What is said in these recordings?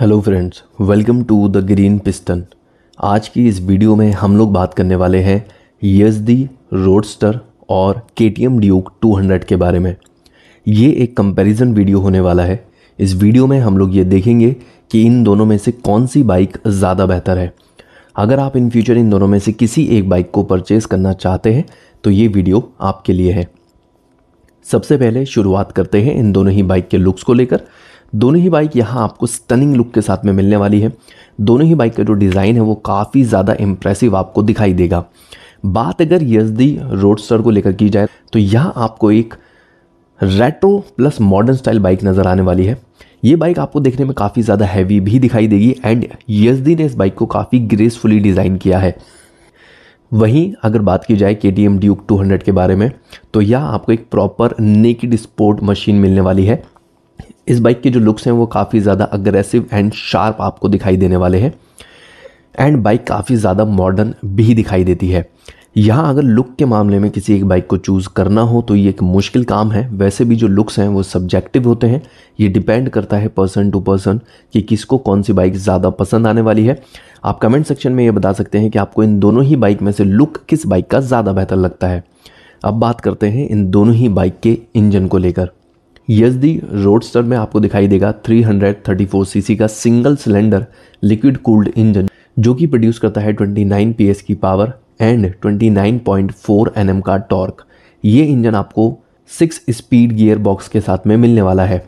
hello friends welcome to the green piston आज की इस वीडियो में हम लोग बात करने वाले हैं दी रोडस्टर और K T M Duke two hundred के बारे में ये एक कंपैरिजन वीडियो होने वाला है इस वीडियो में हम लोग ये देखेंगे कि इन दोनों में से कौन सी बाइक ज़्यादा बेहतर है अगर आप इन फ्यूचर इन दोनों में से किसी एक बाइक को परचेज़ करना चाहते हैं तो ये वीडियो आपके लिए है सबसे पहले शुरुआत करते हैं इन दोनों ही बाइक के लुक्स को लेकर दोनों ही बाइक यहाँ आपको स्टनिंग लुक के साथ में मिलने वाली है दोनों ही बाइक का जो डिज़ाइन है वो काफ़ी ज़्यादा इम्प्रेसिव आपको दिखाई देगा बात अगर यजदी रोडस्टर को लेकर की जाए तो यहाँ आपको एक retro plus modern style bike नज़र आने वाली है ये बाइक आपको देखने में काफ़ी ज़्यादा हैवी भी दिखाई देगी एंड यजदी ने इस बाइक को काफ़ी ग्रेसफुली डिज़ाइन किया है वहीं अगर बात की जाए K T M Duke two hundred के बारे में तो यह आपको एक प्रॉपर नेकड स्पोर्ट मशीन मिलने वाली है इस बाइक के जो लुक्स हैं वो काफ़ी ज़्यादा अग्रेसिव एंड शार्प आपको दिखाई देने वाले हैं एंड बाइक काफ़ी ज़्यादा मॉडर्न भी दिखाई देती है यहाँ अगर लुक के मामले में किसी एक बाइक को चूज़ करना हो तो ये एक मुश्किल काम है वैसे भी जो लुक्स हैं वो सब्जेक्टिव होते हैं ये डिपेंड करता है पर्सन टू पर्सन कि किसको कौन सी बाइक ज़्यादा पसंद आने वाली है आप कमेंट सेक्शन में ये बता सकते हैं कि आपको इन दोनों ही बाइक में से लुक किस बाइक का ज़्यादा बेहतर लगता है अब बात करते हैं इन दोनों ही बाइक के इंजन को लेकर यजदी रोडस्टर में आपको दिखाई देगा 334 सीसी का single cylinder liquid cooled engine जो कि प्रोड्यूस करता है 29 पीएस की पावर एंड 29.4 एनएम का टॉर्क ये इंजन आपको सिक्स स्पीड गियर बॉक्स के साथ में मिलने वाला है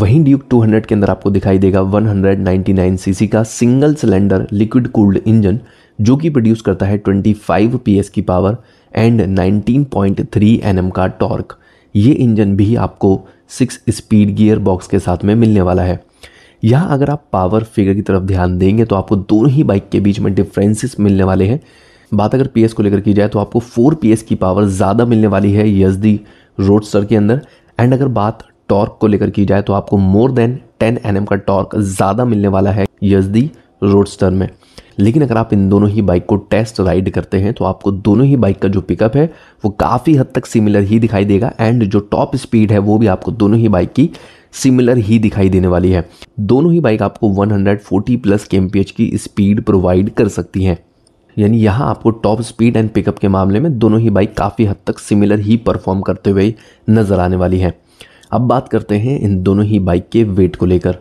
वहीं ड्यूक 200 के अंदर आपको दिखाई देगा 199 सीसी का single cylinder liquid cooled engine जो कि प्रोड्यूस करता है 25 पीएस की पावर एंड 19.3 एनएम का टॉर्क ये इंजन भी आपको सिक्स स्पीड गियर बॉक्स के साथ में मिलने वाला है यहाँ अगर आप पावर फिगर की तरफ ध्यान देंगे तो आपको दोनों ही बाइक के बीच में डिफरेंसेस मिलने वाले हैं बात अगर पी को लेकर की जाए तो आपको फोर पी की पावर ज़्यादा मिलने वाली है यजदी रोड सर के अंदर एंड अगर बात टॉर्क को लेकर की जाए तो आपको मोर देन 10 एन का टॉर्क ज़्यादा मिलने वाला है यजदी रोडस्टर में लेकिन अगर आप इन दोनों ही बाइक को टेस्ट राइड करते हैं तो आपको दोनों ही बाइक का जो पिकअप है वो काफ़ी हद तक सिमिलर ही दिखाई देगा एंड जो टॉप स्पीड है वो भी आपको दोनों ही बाइक की सिमिलर ही दिखाई देने वाली है दोनों ही बाइक आपको 140 प्लस के की स्पीड प्रोवाइड कर सकती हैं यानी यहाँ आपको टॉप स्पीड एंड पिकअप के मामले में दोनों ही बाइक काफ़ी हद तक सिमिलर ही परफॉर्म करते हुए नज़र आने वाली है अब बात करते हैं इन दोनों ही बाइक के वेट को लेकर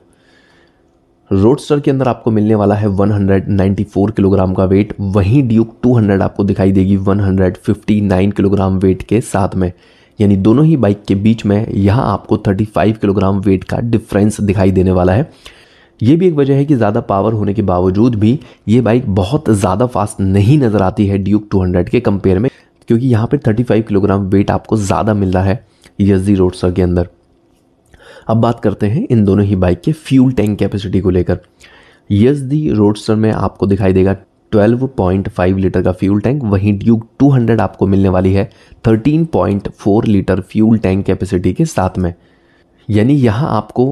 रोडस्टर के अंदर आपको मिलने वाला है 194 किलोग्राम का वेट वहीं ड्यूक 200 आपको दिखाई देगी 159 किलोग्राम वेट के साथ में यानी दोनों ही बाइक के बीच में यहाँ आपको 35 किलोग्राम वेट का डिफरेंस दिखाई देने वाला है ये भी एक वजह है कि ज़्यादा पावर होने के बावजूद भी ये बाइक बहुत ज़्यादा फास्ट नहीं नज़र आती है ड्यूक 200 के कंपेयर में क्योंकि यहाँ पर 35 किलोग्राम वेट आपको ज़्यादा मिल रहा है यजी रोडस्टर के अंदर अब बात करते हैं इन दोनों ही बाइक के फ्यूल टैंक कैपेसिटी को लेकर यस दी रोडस्टर में आपको दिखाई देगा 12.5 लीटर का फ्यूल टैंक वहीं ड्यूक 200 आपको मिलने वाली है 13.4 लीटर फ्यूल टैंक कैपेसिटी के साथ में यानी यहाँ आपको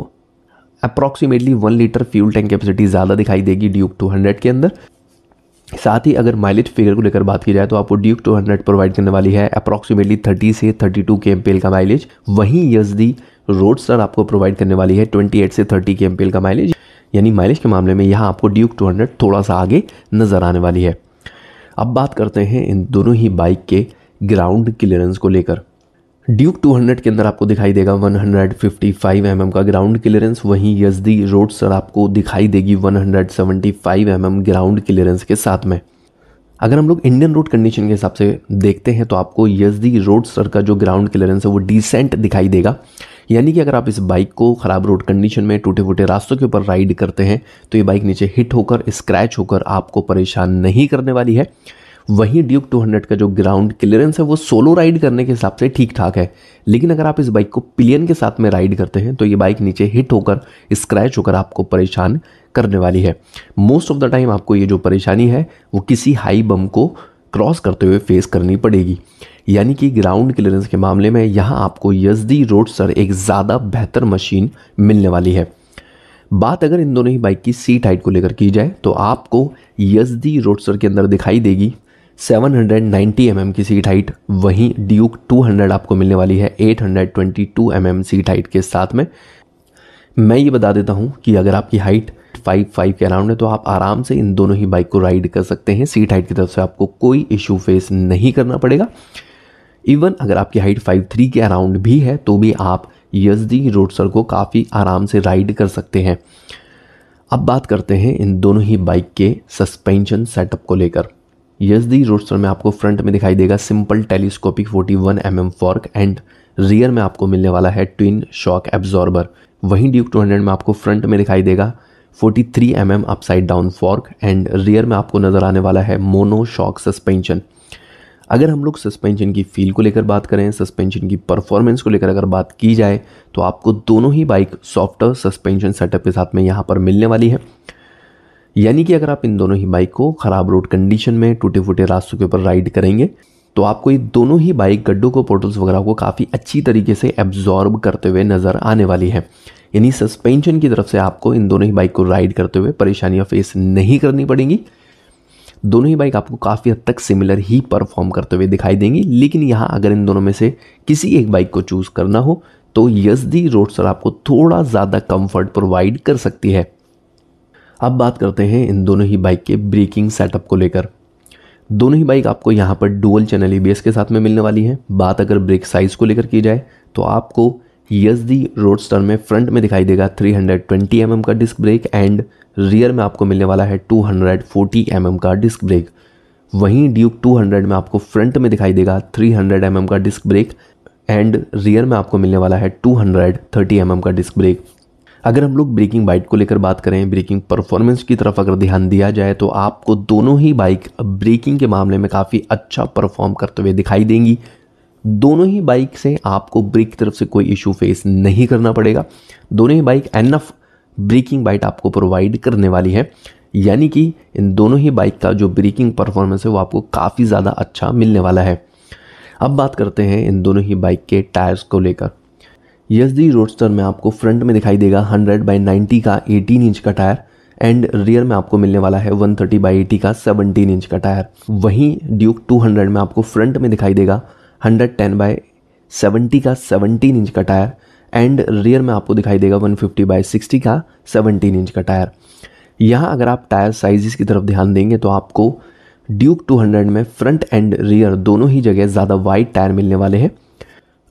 approximately one litre fuel tank capacity ज़्यादा दिखाई देगी ड्यूक 200 के अंदर साथ ही अगर माइलेज फिगर को लेकर बात की जाए तो आपको ड्यूक 200 प्रोवाइड करने वाली है अप्रॉक्सीमेटली 30 से 32 टू के का माइलेज वहीं दी रोड सर आपको प्रोवाइड करने वाली है 28 से 30 के एम का माइलेज यानी माइलेज के मामले में यहाँ आपको ड्यूक 200 थोड़ा सा आगे नज़र आने वाली है अब बात करते हैं इन दोनों ही बाइक के ग्राउंड क्लियरेंस को लेकर ड्यूक 200 के अंदर आपको दिखाई देगा 155 हंड्रेड mm का ग्राउंड क्लियरेंस वहीं यजदी रोड सर आपको दिखाई देगी 175 mm ग्राउंड क्लियरेंस के साथ में अगर हम लोग इंडियन रोड कंडीशन के हिसाब से देखते हैं तो आपको यजदी रोड सर का जो ग्राउंड क्लियरेंस है वो डिसेंट दिखाई देगा यानी कि अगर आप इस बाइक को ख़राब रोड कंडीशन में टूटे फूटे रास्तों के ऊपर राइड करते हैं तो ये बाइक नीचे हिट होकर स्क्रैच होकर आपको परेशान नहीं करने वाली है वहीं ड्यूक 200 का जो ग्राउंड क्लियरेंस है वो सोलो राइड करने के हिसाब से ठीक ठाक है लेकिन अगर आप इस बाइक को पिलियन के साथ में राइड करते हैं तो ये बाइक नीचे हिट होकर स्क्रैच होकर आपको परेशान करने वाली है मोस्ट ऑफ द टाइम आपको ये जो परेशानी है वो किसी हाई बम को क्रॉस करते हुए फेस करनी पड़ेगी यानी कि ग्राउंड क्लियरेंस के मामले में यहाँ आपको यजदी रोड सर एक ज़्यादा बेहतर मशीन मिलने वाली है बात अगर इन दोनों ही बाइक की सीट हाइट को लेकर की जाए तो आपको यजदी डी रोडसर के अंदर दिखाई देगी 790 mm की सीट हाइट वहीं ड्यूक 200 आपको मिलने वाली है 822 mm सीट हाइट के साथ में मैं ये बता देता हूँ कि अगर आपकी हाइट 55 के अराउंड है तो आप आराम से इन दोनों ही बाइक को राइड कर सकते हैं सीट हाइट की तरफ से आपको कोई इशू फेस नहीं करना पड़ेगा इवन अगर आपकी हाइट फाइव थ्री के अराउंड भी है तो भी आप यजदी रोड सर को काफ़ी आराम से राइड कर सकते हैं अब बात करते हैं इन दोनों ही बाइक के सस्पेंशन सेटअप को लेकर यजदी रोडसर में आपको फ्रंट में दिखाई देगा simple telescopic 41 one mm fork and rear में आपको मिलने वाला है ट्विन शॉक एब्जॉर्बर वहीं ड्यूक 200 में आपको फ्रंट में दिखाई देगा 43 three M M upside down fork and rear में आपको नज़र आने वाला है मोनो शॉक सस्पेंशन अगर हम लोग सस्पेंशन की फील को लेकर बात करें सस्पेंशन की परफॉर्मेंस को लेकर अगर बात की जाए तो आपको दोनों ही बाइक सॉफ्ट सस्पेंशन सेटअप के साथ में यहाँ पर मिलने वाली है यानी कि अगर आप इन दोनों ही बाइक को ख़राब रोड कंडीशन में टूटे फूटे रास्तों के ऊपर राइड करेंगे तो आपको ये दोनों ही बाइक गड्ढों को पोर्टल्स वगैरह को काफ़ी अच्छी तरीके से एब्जॉर्ब करते हुए नज़र आने वाली है यानी सस्पेंशन की तरफ से आपको इन दोनों ही बाइक को राइड करते हुए परेशानियाँ फेस नहीं करनी पड़ेंगी दोनों ही बाइक आपको काफ़ी हद तक सिमिलर ही परफॉर्म करते हुए दिखाई देंगी लेकिन यहाँ अगर इन दोनों में से किसी एक बाइक को चूज़ करना हो तो रोड सर आपको थोड़ा ज़्यादा कंफर्ट प्रोवाइड कर सकती है अब बात करते हैं इन दोनों ही बाइक के ब्रेकिंग सेटअप को लेकर दोनों ही बाइक आपको यहाँ पर डुअल चैनल ई के साथ में मिलने वाली है बात अगर ब्रेक साइज़ को लेकर की जाए तो आपको यजदी रोड स्टर में फ्रंट में दिखाई देगा 320 mm का डिस्क ब्रेक एंड रियर में आपको मिलने वाला है 240 mm का डिस्क ब्रेक वहीं ड्यूक 200 में आपको फ्रंट में दिखाई देगा 300 mm का डिस्क ब्रेक एंड रियर में आपको मिलने वाला है 230 mm का डिस्क ब्रेक अगर हम लोग ब्रेकिंग बाइक को लेकर बात करें ब्रेकिंग परफॉर्मेंस की तरफ अगर ध्यान दिया जाए तो आपको दोनों ही बाइक ब्रेकिंग के मामले में काफ़ी अच्छा परफॉर्म करते हुए दिखाई देंगी दोनों ही बाइक से आपको ब्रेक की तरफ से कोई इशू फेस नहीं करना पड़ेगा दोनों ही बाइक एनफ ब्रेकिंग बाइट आपको प्रोवाइड करने वाली है यानी कि इन दोनों ही बाइक का जो ब्रेकिंग परफॉर्मेंस है वो आपको काफ़ी ज़्यादा अच्छा मिलने वाला है अब बात करते हैं इन दोनों ही बाइक के टायर्स को लेकर यस डी रोडस्टर में आपको फ्रंट में दिखाई देगा 100 बाई 90 का 18 इंच का टायर एंड रियर में आपको मिलने वाला है 130 बाई एटी का 17 इंच का टायर वहीं ड्यूक 200 में आपको फ्रंट में दिखाई देगा हंड्रेड टेन बाय सेवेंटी का सेवनटीन इंच का टायर एंड रियर में आपको दिखाई देगा वन फिफ्टी बाय सिक्सटी का सेवनटीन इंच का टायर यहाँ अगर आप टायर साइजिस की तरफ ध्यान देंगे तो आपको ड्यूक टू हंड्रेड में फ्रंट एंड रियर दोनों ही जगह ज़्यादा वाइड टायर मिलने वाले हैं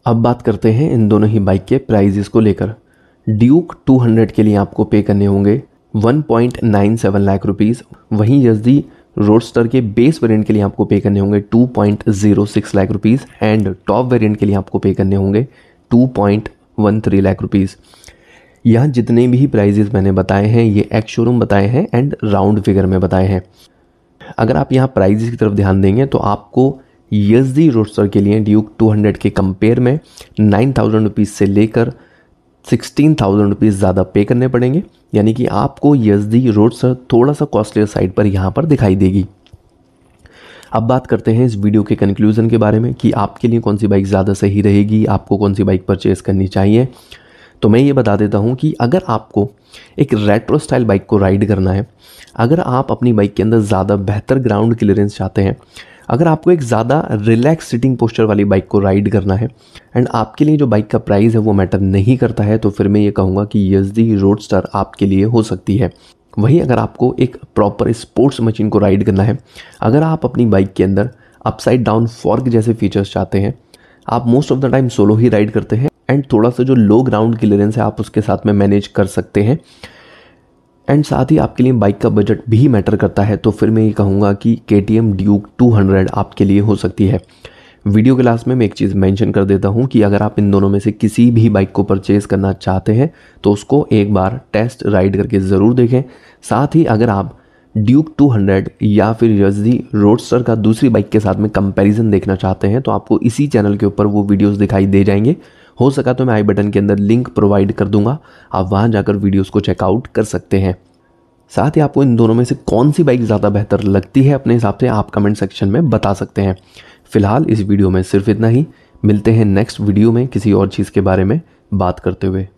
अब बात करते हैं इन दोनों ही बाइक के प्राइजेस को लेकर ड्यूक 200 के लिए आपको पे करने होंगे 1.97 लाख रुपीस वहीं यजदी रोडस्टर के बेस वेरिएंट के लिए आपको पे करने होंगे 2.06 lakh rupees and top variant के लिए आपको पे करने होंगे 2.13 लाख रुपीस यहाँ जितने भी प्राइजेज मैंने बताए हैं ये एक्स शोरूम बताए हैं एंड राउंड फिगर में बताए हैं अगर आप यहाँ प्राइजेस की तरफ ध्यान देंगे तो आपको यस डी रोडस्टर के लिए ड्यूक 200 के कंपेयर में नाइन थाउजेंड रुपीज़ से लेकर सिक्सटीन थाउजेंड रुपीज़ ज़्यादा पे करने पड़ेंगे यानी कि आपको यजदी रोड सर थोड़ा सा कॉस्टलियर साइड पर यहाँ पर दिखाई देगी अब बात करते हैं इस वीडियो के कंक्लूजन के बारे में कि आपके लिए कौन सी बाइक ज़्यादा सही रहेगी आपको कौन सी बाइक परचेज़ करनी चाहिए तो मैं ये बता देता हूँ कि अगर आपको एक रेट्रो स्टाइल बाइक को राइड करना है अगर आप अपनी बाइक के अंदर ज़्यादा बेहतर ग्राउंड क्लियरेंस चाहते हैं अगर आपको एक ज़्यादा रिलैक्स सिटिंग पोस्चर वाली बाइक को राइड करना है एंड आपके लिए जो बाइक का प्राइस है वो मैटर नहीं करता है तो फिर मैं ये कहूँगा कि यस दी रोड स्टार आपके लिए हो सकती है वहीं अगर आपको एक प्रॉपर स्पोर्ट्स मशीन को राइड करना है अगर आप अपनी बाइक के अंदर अपसाइड डाउन फॉर्क जैसे फीचर्स चाहते हैं आप most of the time solo ही राइड करते हैं एंड थोड़ा सा जो लो ग्राउंड क्लियरेंस है आप उसके साथ में मैनेज कर सकते हैं एंड साथ ही आपके लिए बाइक का बजट भी मैटर करता है तो फिर मैं ये कहूँगा कि K T M Duke two hundred आपके लिए हो सकती है वीडियो क्लास में मैं एक चीज़ मेंशन कर देता हूँ कि अगर आप इन दोनों में से किसी भी बाइक को परचेज़ करना चाहते हैं तो उसको एक बार टेस्ट राइड करके ज़रूर देखें साथ ही अगर आप ड्यूक 200 या फिर यजदी रोडस्टर का दूसरी बाइक के साथ में कंपैरिजन देखना चाहते हैं तो आपको इसी चैनल के ऊपर वो वीडियोस दिखाई दे जाएंगे हो सका तो मैं आई बटन के अंदर लिंक प्रोवाइड कर दूंगा आप वहाँ जाकर वीडियोज़ को चेकआउट कर सकते हैं साथ ही आपको इन दोनों में से कौन सी बाइक ज़्यादा बेहतर लगती है अपने हिसाब से आप कमेंट सेक्शन में बता सकते हैं फ़िलहाल इस वीडियो में सिर्फ इतना ही मिलते हैं नेक्स्ट वीडियो में किसी और चीज़ के बारे में बात करते हुए